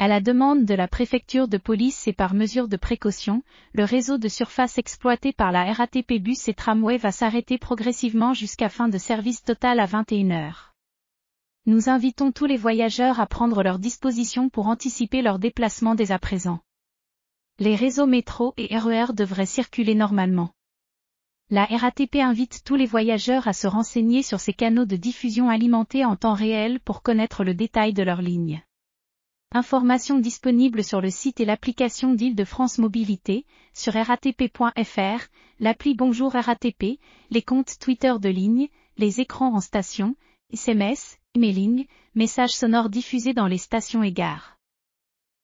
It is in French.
À la demande de la préfecture de police et par mesure de précaution, le réseau de surface exploité par la RATP bus et tramway va s'arrêter progressivement jusqu'à fin de service total à 21h. Nous invitons tous les voyageurs à prendre leurs dispositions pour anticiper leur déplacement dès à présent. Les réseaux métro et RER e devraient circuler normalement. La RATP invite tous les voyageurs à se renseigner sur ces canaux de diffusion alimentés en temps réel pour connaître le détail de leur ligne. Informations disponibles sur le site et l'application d'Île-de-France Mobilité, sur rATP.fr, l'appli Bonjour RATP, les comptes Twitter de ligne, les écrans en station, SMS, emailing, messages sonores diffusés dans les stations et gares.